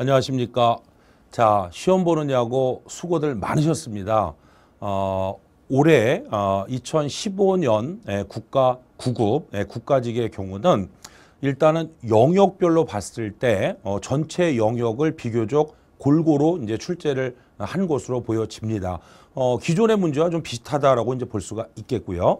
안녕하십니까. 자, 시험 보느냐고 수고들 많으셨습니다. 어, 올해 어, 2015년 예, 국가 구급 예, 국가직의 경우는 일단은 영역별로 봤을 때 어, 전체 영역을 비교적 골고루 이제 출제를 한 것으로 보여집니다. 어, 기존의 문제와 좀 비슷하다라고 이제 볼 수가 있겠고요.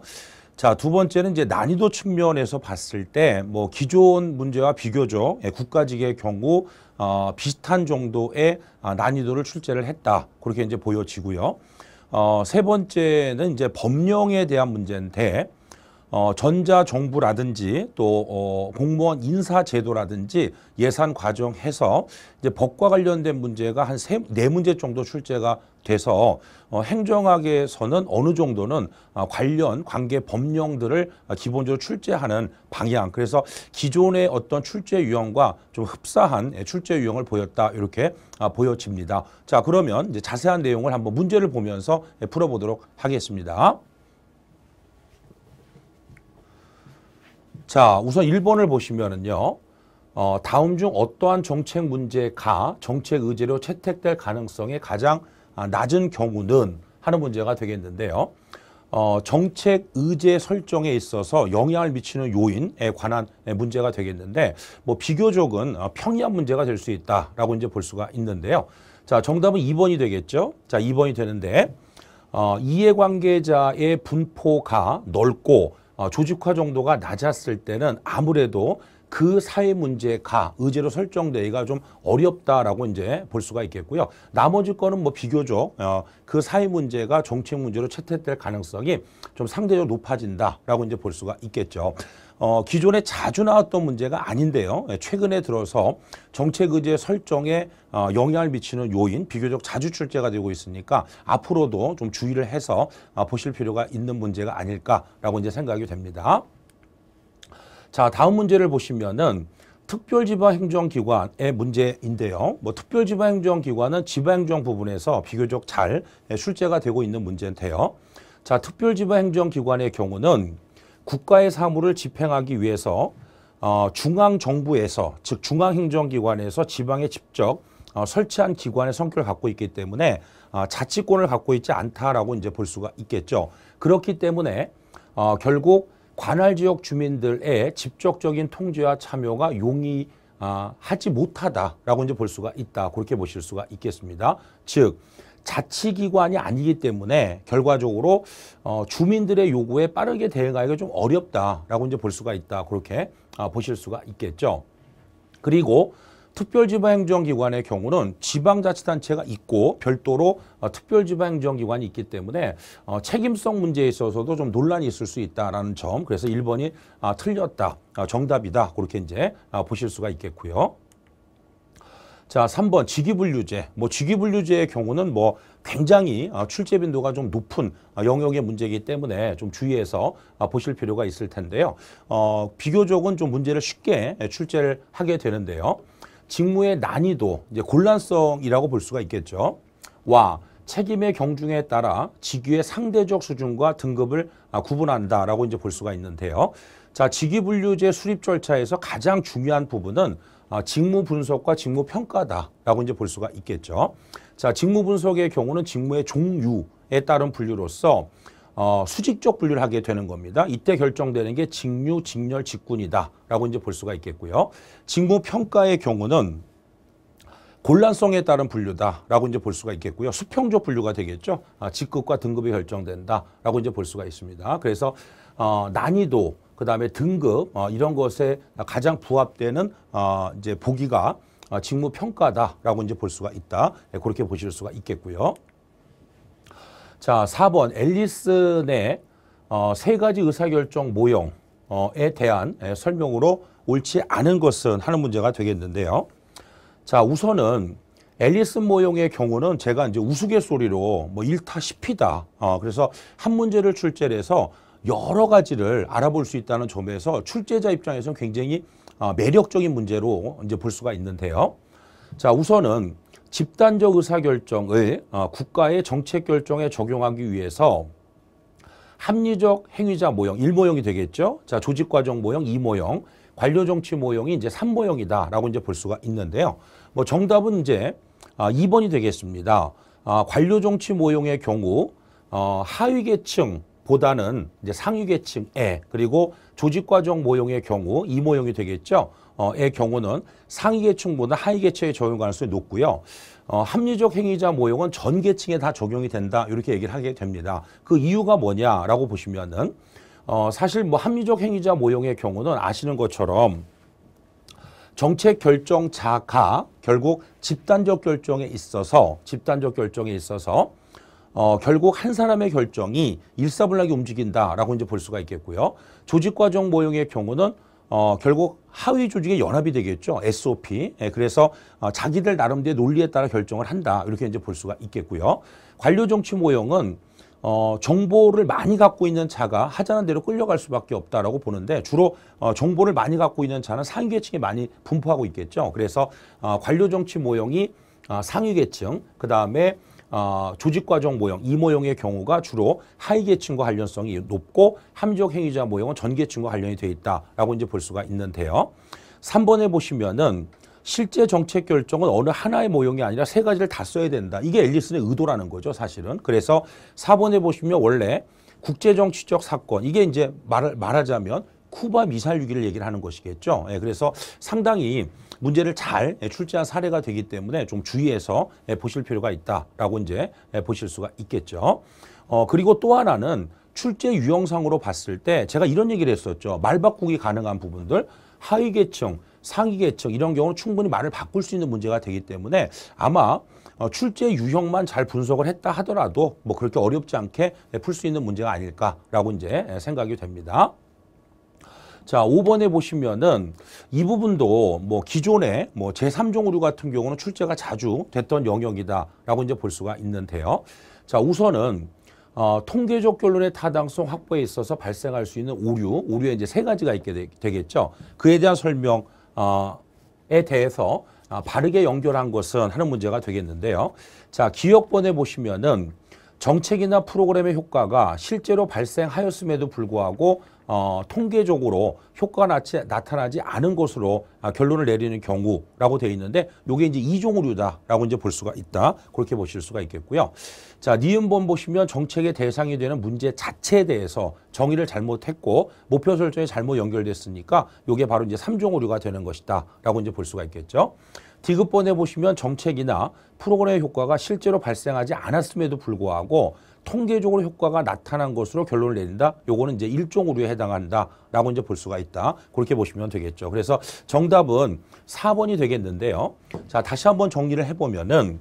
자, 두 번째는 이제 난이도 측면에서 봤을 때 뭐 기존 문제와 비교적 예, 국가직의 경우 어, 비슷한 정도의 아, 난이도를 출제를 했다. 그렇게 이제 보여지고요. 어, 세 번째는 이제 법령에 대한 문제인데 어, 전자정부라든지 또 어, 공무원 인사제도라든지 예산 과정해서 이제 법과 관련된 문제가 한 세 네 문제 정도 출제가 돼서 어, 행정학에서는 어느 정도는 어, 관련 관계 법령들을 어, 기본적으로 출제하는 방향 그래서 기존의 어떤 출제 유형과 좀 흡사한 출제 유형을 보였다 이렇게 아, 보여집니다. 자 그러면 이제 자세한 내용을 한번 문제를 보면서 예, 풀어보도록 하겠습니다. 자, 우선 1번을 보시면은요. 어, 다음 중 어떠한 정책 문제가 정책 의제로 채택될 가능성이 가장 아, 낮은 경우는 하는 문제가 되겠는데요. 어, 정책 의제 설정에 있어서 영향을 미치는 요인에 관한 문제가 되겠는데 뭐 비교적은 어, 평이한 문제가 될 수 있다라고 이제 볼 수가 있는데요. 자, 정답은 2번이 되겠죠. 자, 2번이 되는데 어, 이해관계자의 분포가 넓고 어, 조직화 정도가 낮았을 때는 아무래도 그 사회 문제가 의제로 설정되기가 좀 어렵다라고 이제 볼 수가 있겠고요. 나머지 거는 뭐 비교적 어, 그 사회 문제가 정책 문제로 채택될 가능성이 좀 상대적으로 높아진다라고 이제 볼 수가 있겠죠. 어, 기존에 자주 나왔던 문제가 아닌데요. 예, 최근에 들어서 정책 의제 설정에 어, 영향을 미치는 요인 비교적 자주 출제가 되고 있으니까 앞으로도 좀 주의를 해서 어, 보실 필요가 있는 문제가 아닐까라고 이제 생각이 됩니다. 자, 다음 문제를 보시면은 특별지방행정기관의 문제인데요. 뭐 특별지방행정기관은 지방행정 부분에서 비교적 잘 예, 출제가 되고 있는 문제인데요. 자, 특별지방행정기관의 경우는 국가의 사무를 집행하기 위해서 어, 중앙정부에서 즉 중앙행정기관에서 지방에 직접 어, 설치한 기관의 성격을 갖고 있기 때문에 어, 자치권을 갖고 있지 않다라고 이제 볼 수가 있겠죠. 그렇기 때문에 어, 결국 관할 지역 주민들의 직접적인 통제와 참여가 용이 어, 하지 못하다라고 이제 볼 수가 있다. 그렇게 보실 수가 있겠습니다. 즉 자치기관이 아니기 때문에 결과적으로 어, 주민들의 요구에 빠르게 대응하기가 좀 어렵다라고 이제 볼 수가 있다. 그렇게 아, 보실 수가 있겠죠. 그리고 특별지방행정기관의 경우는 지방자치단체가 있고 별도로 어, 특별지방행정기관이 있기 때문에 어, 책임성 문제에 있어서도 좀 논란이 있을 수 있다라는 점. 그래서 1번이 아, 틀렸다, 아, 정답이다. 그렇게 이제 아, 보실 수가 있겠고요. 자, 3번 직위분류제. 뭐 직위분류제의 경우는 뭐 굉장히 어, 출제 빈도가 좀 높은 어, 영역의 문제이기 때문에 좀 주의해서 어, 보실 필요가 있을 텐데요. 어, 비교적은 좀 문제를 쉽게 예, 출제를 하게 되는데요. 직무의 난이도, 이제 곤란성이라고 볼 수가 있겠죠. 와, 책임의 경중에 따라 직위의 상대적 수준과 등급을 아, 구분한다라고 이제 볼 수가 있는데요. 자, 직위분류제 수립 절차에서 가장 중요한 부분은 아, 직무 분석과 직무 평가다라고 이제 볼 수가 있겠죠. 자, 직무 분석의 경우는 직무의 종류에 따른 분류로서 어, 수직적 분류를 하게 되는 겁니다. 이때 결정되는 게 직류, 직렬, 직군이다라고 이제 볼 수가 있겠고요. 직무 평가의 경우는 곤란성에 따른 분류다라고 이제 볼 수가 있겠고요. 수평적 분류가 되겠죠. 아, 직급과 등급이 결정된다라고 이제 볼 수가 있습니다. 그래서 어, 난이도 그 다음에 등급 어, 이런 것에 가장 부합되는 어, 이제 보기가 어, 직무 평가다라고 이제 볼 수가 있다. 네, 그렇게 보실 수가 있겠고요. 자, 4번 앨리슨의 어, 세 가지 의사결정 모형에 대한 예, 설명으로 옳지 않은 것은 하는 문제가 되겠는데요. 자, 우선은 앨리슨 모형의 경우는 제가 이제 우스갯소리로 뭐 1타 10피다. 어, 그래서 한 문제를 출제를 해서 여러 가지를 알아볼 수 있다는 점에서 출제자 입장에서는 굉장히 아, 매력적인 문제로 이제 볼 수가 있는데요. 자, 우선은 집단적 의사결정을 아, 국가의 정책 결정에 적용하기 위해서 합리적 행위자 모형, 일모형이 되겠죠. 자, 조직과정 모형, 이모형, 관료정치 모형이 이제 삼모형이다라고 이제 볼 수가 있는데요. 뭐 정답은 이제 아, 이번이 되겠습니다. 관료정치 모형의 경우 어, 하위계층 보다는 이제 상위계층 애 그리고 조직과정 모형의 경우 이 모형이 되겠죠. 어, 의 경우는 상위계층보다 하위계층에 적용 가능성이 높고요. 어, 합리적 행위자 모형은 전계층에 다 적용이 된다 이렇게 얘기를 하게 됩니다. 그 이유가 뭐냐라고 보시면은 어, 사실 뭐 합리적 행위자 모형의 경우는 아시는 것처럼 정책 결정자가 결국 집단적 결정에 있어서 집단적 결정에 있어서 어, 결국 한 사람의 결정이 일사불란하게 움직인다라고 이제 볼 수가 있겠고요. 조직과정 모형의 경우는 어, 결국 하위 조직의 연합이 되겠죠. SOP. 예, 그래서 어, 자기들 나름대로 논리에 따라 결정을 한다. 이렇게 이제 볼 수가 있겠고요. 관료 정치 모형은 어, 정보를 많이 갖고 있는 자가 하자는 대로 끌려갈 수밖에 없다라고 보는데 주로 어, 정보를 많이 갖고 있는 자는 상위 계층에 많이 분포하고 있겠죠. 그래서 어, 관료 정치 모형이 어, 상위 계층, 그 다음에 어, 조직과정 모형, 이모형의 경우가 주로 하위계층과 관련성이 높고 함적 행위자 모형은 전계층과 관련이 돼 있다라고 이제 볼 수가 있는데요. 3번에 보시면은 실제 정책 결정은 어느 하나의 모형이 아니라 세 가지를 다 써야 된다. 이게 앨리슨의 의도라는 거죠, 사실은. 그래서 4번에 보시면 원래 국제정치적 사건, 이게 이제 말, 말하자면 쿠바 미사일 위기를 얘기를 하는 것이겠죠. 예, 그래서 상당히 문제를 잘 출제한 사례가 되기 때문에 좀 주의해서 예, 보실 필요가 있다라고 이제 예, 보실 수가 있겠죠. 어, 그리고 또 하나는 출제 유형상으로 봤을 때 제가 이런 얘기를 했었죠. 말 바꾸기 가능한 부분들 하위계층, 상위계층 이런 경우는 충분히 말을 바꿀 수 있는 문제가 되기 때문에 아마 어, 출제 유형만 잘 분석을 했다 하더라도 뭐 그렇게 어렵지 않게 예, 풀수 있는 문제가 아닐까라고 이제 생각이 됩니다. 자, 5번에 보시면은 이 부분도 뭐 기존에 뭐 제3종 우류 같은 경우는 출제가 자주 됐던 영역이다라고 이제 볼 수가 있는데요. 자, 우선은 어, 통계적 결론의 타당성 확보에 있어서 발생할 수 있는 오류, 오류에 이제 세 가지가 있게 되, 겠죠 그에 대한 설명에 어, 대해서 아, 바르게 연결한 것은 하는 문제가 되겠는데요. 자, 기억번에 보시면은 정책이나 프로그램의 효과가 실제로 발생하였음에도 불구하고 어, 통계적으로 효과가 나타나지 않은 것으로 아, 결론을 내리는 경우라고 되어 있는데 이게 이제 이종우류다라고 이제 볼 수가 있다. 그렇게 보실 수가 있겠고요. 자, 니은번 보시면 정책의 대상이 되는 문제 자체에 대해서 정의를 잘못했고 목표 설정이 잘못 연결됐으니까 이게 바로 이제 삼종우류가 되는 것이다라고 이제 볼 수가 있겠죠. 디귿번에 보시면 정책이나 프로그램의 효과가 실제로 발생하지 않았음에도 불구하고 통계적으로 효과가 나타난 것으로 결론을 내린다. 요거는 이제 일종 오류에 해당한다라고 이제 볼 수가 있다. 그렇게 보시면 되겠죠. 그래서 정답은 4번이 되겠는데요. 자, 다시 한번 정리를 해 보면은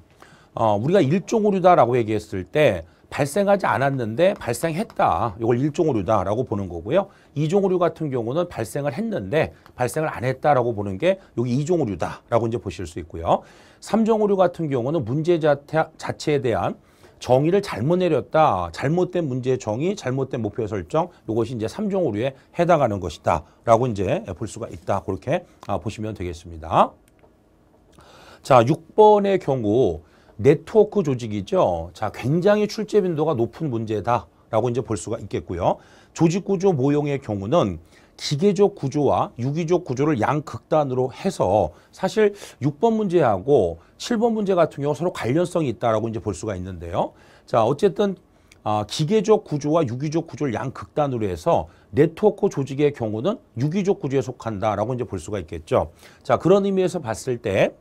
어, 우리가 일종 오류다라고 얘기했을 때 발생하지 않았는데 발생했다. 이걸 일종 오류다라고 보는 거고요. 이종 오류 같은 경우는 발생을 했는데 발생을 안 했다라고 보는 게 여기 이종 오류다라고 이제 보실 수 있고요. 3종 오류 같은 경우는 문제 자체, 자체에 대한 정의를 잘못 내렸다. 잘못된 문제의 정의, 잘못된 목표 설정, 이것이 이제 삼종 오류에 해당하는 것이다. 라고 이제 볼 수가 있다. 그렇게 아, 보시면 되겠습니다. 자, 6번의 경우 네트워크 조직이죠. 자, 굉장히 출제 빈도가 높은 문제다. 라고 이제 볼 수가 있겠고요. 조직구조 모형의 경우는 기계적 구조와 유기적 구조를 양극단으로 해서 사실 6번 문제하고 7번 문제 같은 경우 서로 관련성이 있다라고 이제 볼 수가 있는데요. 자, 어쨌든 아, 기계적 구조와 유기적 구조를 양극단으로 해서 네트워크 조직의 경우는 유기적 구조에 속한다라고 이제 볼 수가 있겠죠. 자, 그런 의미에서 봤을 때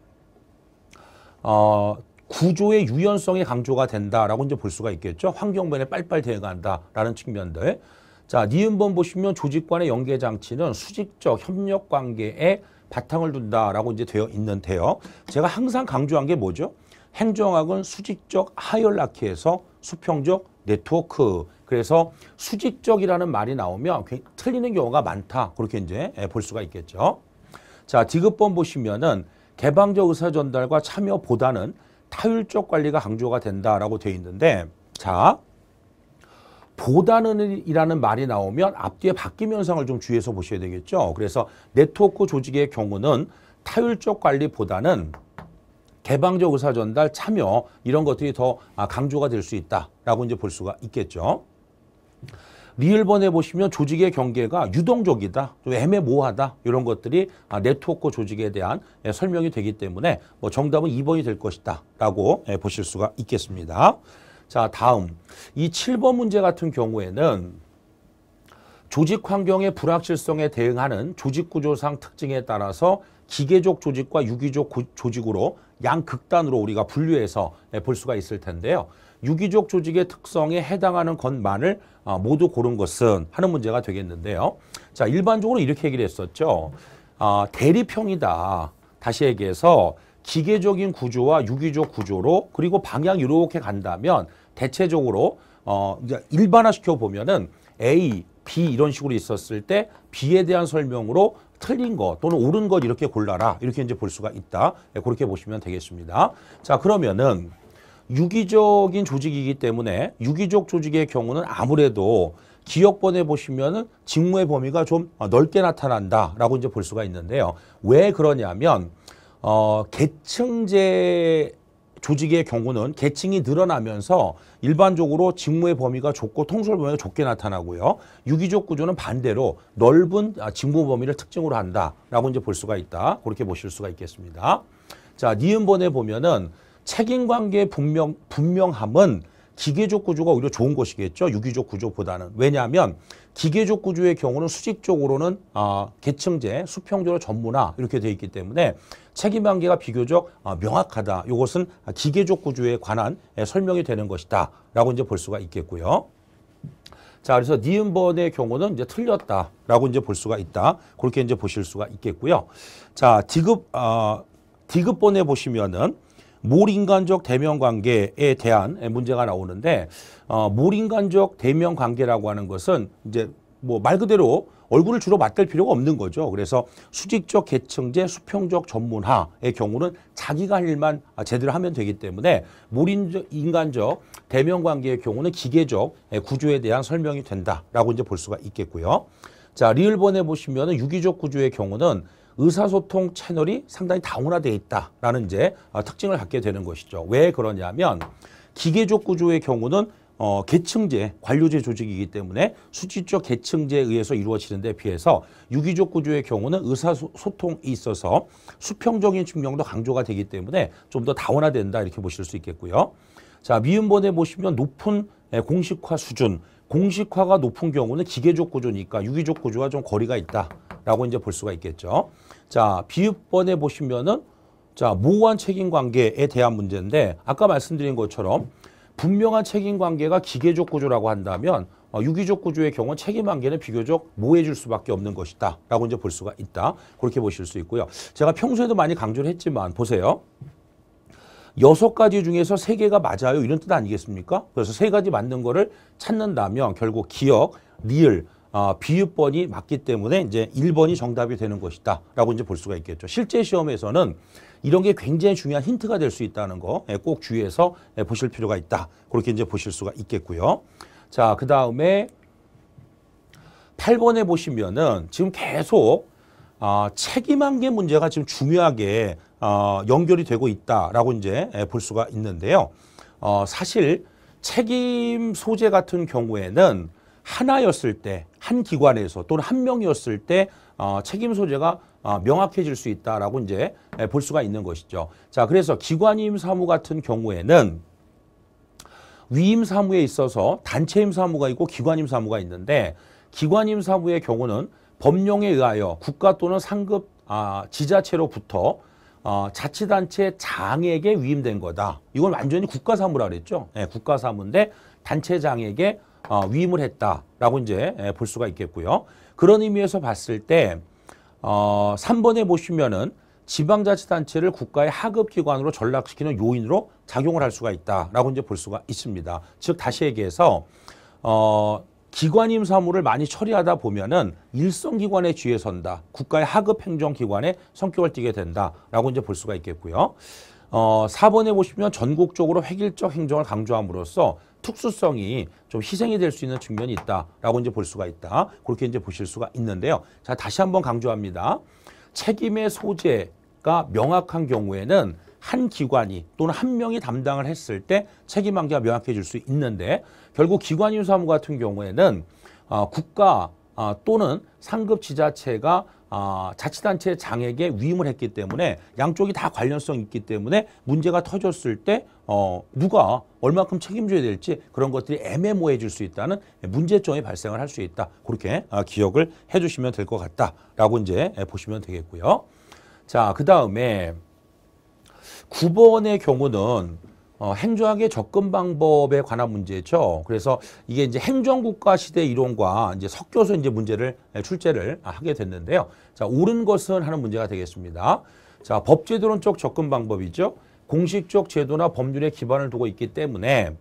어, 구조의 유연성의 강조가 된다라고 이제 볼 수가 있겠죠. 환경변에 빨빨 대응한다라는 측면들. 자, 니은번 보시면 조직 간의 연계 장치는 수직적 협력 관계에 바탕을 둔다라고 이제 되어 있는데요. 제가 항상 강조한 게 뭐죠? 행정학은 수직적 하이얼라키에서 수평적 네트워크. 그래서 수직적이라는 말이 나오면 틀리는 경우가 많다. 그렇게 이제 예, 볼 수가 있겠죠. 자, 디귿번 보시면은 개방적 의사 전달과 참여보다는 타율적 관리가 강조가 된다라고 되어 있는데 자, 보다는이라는 말이 나오면 앞뒤에 바뀜 현상을 좀 주의해서 보셔야 되겠죠. 그래서 네트워크 조직의 경우는 타율적 관리보다는 개방적 의사 전달, 참여 이런 것들이 더 아, 강조가 될 수 있다라고 이제 볼 수가 있겠죠. 리을번에 보시면 조직의 경계가 유동적이다, 좀 애매모호하다 이런 것들이 아, 네트워크 조직에 대한 예, 설명이 되기 때문에 뭐 정답은 2번이 될 것이다 라고 예, 보실 수가 있겠습니다. 자, 다음. 이 7번 문제 같은 경우에는 조직 환경의 불확실성에 대응하는 조직 구조상 특징에 따라서 기계적 조직과 유기적 조직으로 양극단으로 우리가 분류해서 볼 수가 있을 텐데요. 유기적 조직의 특성에 해당하는 것만을 어, 모두 고른 것은 하는 문제가 되겠는데요. 자, 일반적으로 이렇게 얘기를 했었죠. 아, 대립형이다. 다시 얘기해서 기계적인 구조와 유기적 구조로 그리고 방향 이렇게 간다면 대체적으로 어, 이제 일반화시켜 보면은 A, B 이런 식으로 있었을 때 B에 대한 설명으로 틀린 것 또는 옳은 것 이렇게 골라라 이렇게 이제 볼 수가 있다. 예, 그렇게 보시면 되겠습니다. 자 그러면은 유기적인 조직이기 때문에 유기적 조직의 경우는 아무래도 기억번에 보시면은 직무의 범위가 좀 넓게 나타난다라고 이제 볼 수가 있는데요. 왜 그러냐면 어, 계층제 조직의 경우는 계층이 늘어나면서 일반적으로 직무의 범위가 좁고 통솔 범위가 좁게 나타나고요. 유기적 구조는 반대로 넓은 아, 직무 범위를 특징으로 한다라고 이제 볼 수가 있다. 그렇게 보실 수가 있겠습니다. 자, 니은번에 보면은 책임 관계 분명 분명함은 기계적 구조가 오히려 좋은 것이겠죠. 유기적 구조보다는. 왜냐하면 기계적 구조의 경우는 수직적으로는 어, 계층제, 수평적으로 전문화 이렇게 되어 있기 때문에 책임 관계가 비교적 어, 명확하다. 이것은 기계적 구조에 관한 에, 예, 설명이 되는 것이다. 라고 이제 볼 수가 있겠고요. 자, 그래서 니은 번의 경우는 이제 틀렸다라고 이제 볼 수가 있다. 그렇게 이제 보실 수가 있겠고요. 자, 디귿, 어, 디귿번에 보시면은 몰인간적 대면관계에 대한 문제가 나오는데 어, 몰인간적 대면관계라고 하는 것은 이제 뭐 말 그대로 얼굴을 주로 맞댈 필요가 없는 거죠. 그래서 수직적 계층제, 수평적 전문화의 경우는 자기가 할 일만 제대로 하면 되기 때문에 몰인간적 대면 관계의 경우는 기계적 구조에 대한 설명이 된다라고 이제 볼 수가 있겠고요. 자, 리을번에 보시면은 유기적 구조의 경우는 의사소통 채널이 상당히 다운화돼 있다라는 이제 어, 특징을 갖게 되는 것이죠. 왜 그러냐면 기계적 구조의 경우는 어, 계층제, 관료제 조직이기 때문에 수치적 계층제에 의해서 이루어지는 데 비해서 유기적 구조의 경우는 의사소통이 있어서 수평적인 측면도 강조가 되기 때문에 좀 더 다원화된다 이렇게 보실 수 있겠고요. 자, 미음본에 보시면 높은 예, 공식화 수준, 공식화가 높은 경우는 기계적 구조니까 유기적 구조와 좀 거리가 있다라고 이제 볼 수가 있겠죠. 자, 비읍번에 보시면은 자, 모호한 책임 관계에 대한 문제인데 아까 말씀드린 것처럼 분명한 책임 관계가 기계적 구조라고 한다면 어, 유기적 구조의 경우 책임 관계는 비교적 모호해질 수밖에 없는 것이다 라고 이제 볼 수가 있다. 그렇게 보실 수 있고요. 제가 평소에도 많이 강조를 했지만 보세요. 여섯 가지 중에서 세 개가 맞아요. 이런 뜻 아니겠습니까? 그래서 세 가지 맞는 거를 찾는다면 결국 기억, 리을, 어, 비유번이 맞기 때문에 이제 1번이 정답이 되는 것이다 라고 이제 볼 수가 있겠죠. 실제 시험에서는 이런 게 굉장히 중요한 힌트가 될 수 있다는 거꼭 예, 주의해서 예, 보실 필요가 있다. 그렇게 이제 보실 수가 있겠고요. 자, 그 다음에 8번에 보시면은 지금 계속 아, 책임한 게 문제가 지금 중요하게 어, 연결이 되고 있다라고 이제 예, 볼 수가 있는데요. 어, 사실 책임 소재 같은 경우에는 하나였을 때, 한 기관에서 또는 한 명이었을 때 어, 책임 소재가 어, 명확해질 수 있다라고 이제 예, 볼 수가 있는 것이죠. 자, 그래서 기관임 사무 같은 경우에는 위임 사무에 있어서 단체임 사무가 있고 기관임 사무가 있는데 기관임 사무의 경우는 법령에 의하여 국가 또는 상급 아, 지자체로부터 어, 자치단체 장에게 위임된 거다. 이건 완전히 국가사무라 그랬죠. 예, 국가사무인데 단체장에게 어, 위임을 했다라고 이제 예, 볼 수가 있겠고요. 그런 의미에서 봤을 때 어, 3번에 보시면은 지방자치단체를 국가의 하급기관으로 전락시키는 요인으로 작용을 할 수가 있다라고 이제 볼 수가 있습니다. 즉 다시 얘기해서 어, 기관임 사무를 많이 처리하다 보면은 일성기관에 뒤에 선다. 국가의 하급 행정기관의 성격을 띠게 된다라고 이제 볼 수가 있겠고요. 어, 4번에 보시면 전국적으로 획일적 행정을 강조함으로써 특수성이 좀 희생이 될 수 있는 측면이 있다라고 이제 볼 수가 있다. 그렇게 이제 보실 수가 있는데요. 자, 다시 한번 강조합니다. 책임의 소재가 명확한 경우에는 한 기관이 또는 한 명이 담당을 했을 때 책임 관계가 명확해질 수 있는데 결국 기관인 사무 같은 경우에는 어, 국가 어, 또는 상급 지자체가 어, 자치단체 장에게 위임을 했기 때문에 양쪽이 다 관련성 있기 때문에 문제가 터졌을 때 어, 누가 얼마큼 책임져야 될지 그런 것들이 애매모호해질 수 있다는 문제점이 발생을 할 수 있다. 그렇게 어, 기억을 해주시면 될 것 같다라고 이제 보시면 되겠고요. 자, 그 다음에 9번의 경우는 어, 행정학의 접근 방법에 관한 문제죠. 그래서 이게 이제 행정국가 시대 이론과 이제 섞여서 이제 문제를 예, 출제를 하게 됐는데요. 자, 옳은 것은 하는 문제가 되겠습니다. 자, 법제도론적 접근 방법이죠. 공식적 제도나 법률에 기반을 두고 있기 때문에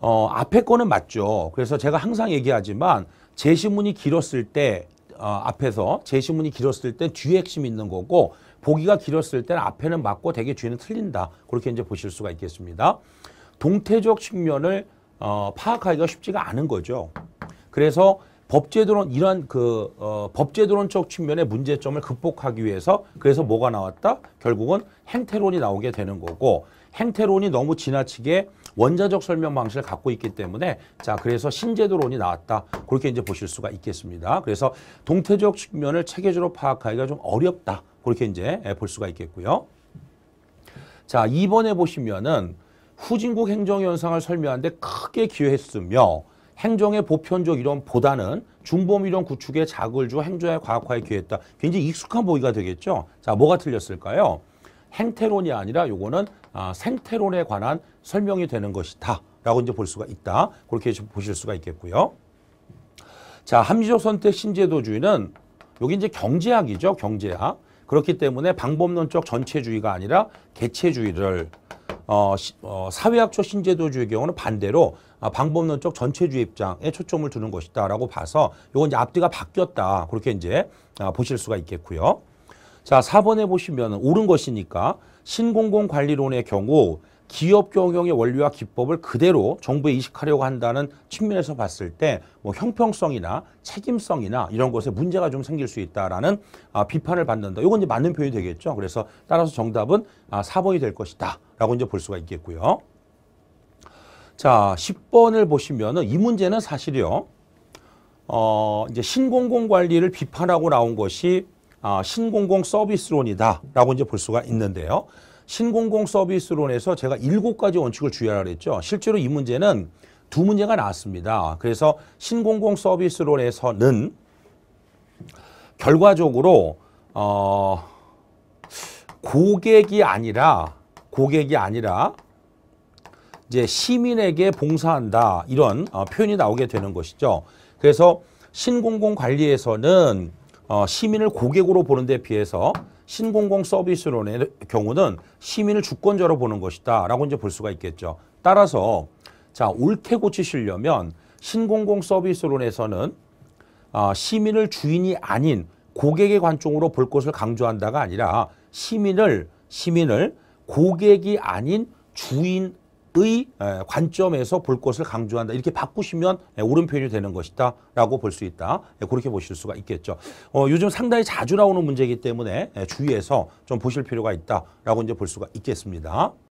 어, 앞에 거는 맞죠. 그래서 제가 항상 얘기하지만 제시문이 길었을 때 어, 앞에서 제시문이 길었을 때 뒤에 핵심이 있는 거고 보기가 길었을 때는 앞에는 맞고 대개 뒤에는 틀린다. 그렇게 이제 보실 수가 있겠습니다. 동태적 측면을 어, 파악하기가 쉽지가 않은 거죠. 그래서 법제도론 이러그 어, 법제도론적 측면의 문제점을 극복하기 위해서 그래서 뭐가 나왔다? 결국은 행태론이 나오게 되는 거고 행태론이 너무 지나치게 원자적 설명 방식을 갖고 있기 때문에 자 그래서 신제도론이 나왔다 그렇게 이제 보실 수가 있겠습니다. 그래서 동태적 측면을 체계적으로 파악하기가 좀 어렵다. 그렇게 이제 예, 볼 수가 있겠고요. 자, 2번에 보시면은 후진국 행정 현상을 설명하는데 크게 기여했으며 행정의 보편적 이론보다는 중범 이론 구축에 자극을 주 행정의 과학화에 기여했다. 굉장히 익숙한 보기가 되겠죠. 자, 뭐가 틀렸을까요? 행태론이 아니라 요거는 아, 생태론에 관한 설명이 되는 것이다. 라고 이제 볼 수가 있다. 그렇게 보실 수가 있겠고요. 자, 합리적 선택 신제도주의는 여기 이제 경제학이죠. 경제학. 그렇기 때문에 방법론적 전체주의가 아니라 개체주의를 어, 어, 사회학적 신제도주의 경우는 반대로 아, 방법론적 전체주의 입장에 초점을 두는 것이다라고 봐서 요건 이제 앞뒤가 바뀌었다 그렇게 이제 아, 보실 수가 있겠고요. 자, 4번에 보시면 옳은 것이니까 신공공관리론의 경우 기업 경영의 원리와 기법을 그대로 정부에 이식하려고 한다는 측면에서 봤을 때 뭐 형평성이나 책임성이나 이런 것에 문제가 좀 생길 수 있다라는 아, 비판을 받는다. 이건 이제 맞는 표현이 되겠죠. 그래서 따라서 정답은 아, 4번이 될 것이다. 라고 이제 볼 수가 있겠고요. 자, 10번을 보시면이 문제는 사실이요. 어, 이제 신공공 관리를 비판하고 나온 것이 아, 신공공 서비스론이다라고 이제 볼 수가 있는데요. 신공공 서비스론에서 제가 일곱 가지 원칙을 주의하라 그랬죠. 실제로 이 문제는 두 문제가 나왔습니다. 그래서 신공공 서비스론에서는 결과적으로 어 고객이 아니라 고객이 아니라 이제 시민에게 봉사한다 이런 어, 표현이 나오게 되는 것이죠. 그래서 신공공 관리에서는 어, 시민을 고객으로 보는 데 비해서 신공공 서비스론의 경우는 시민을 주권자로 보는 것이다 라고 이제 볼 수가 있겠죠. 따라서 자 옳게 고치시려면 신공공 서비스론에서는 아, 시민을 주인이 아닌 고객의 관점으로 볼 것을 강조한다가 아니라 시민을 시민을 고객이 아닌 주인 의 예, 관점에서 볼 것을 강조한다. 이렇게 바꾸시면 예, 옳은 표현이 되는 것이다. 라고 볼 수 있다. 예, 그렇게 보실 수가 있겠죠. 어, 요즘 상당히 자주 나오는 문제이기 때문에 주의해서 좀 보실 필요가 있다. 라고 이제 볼 수가 있겠습니다.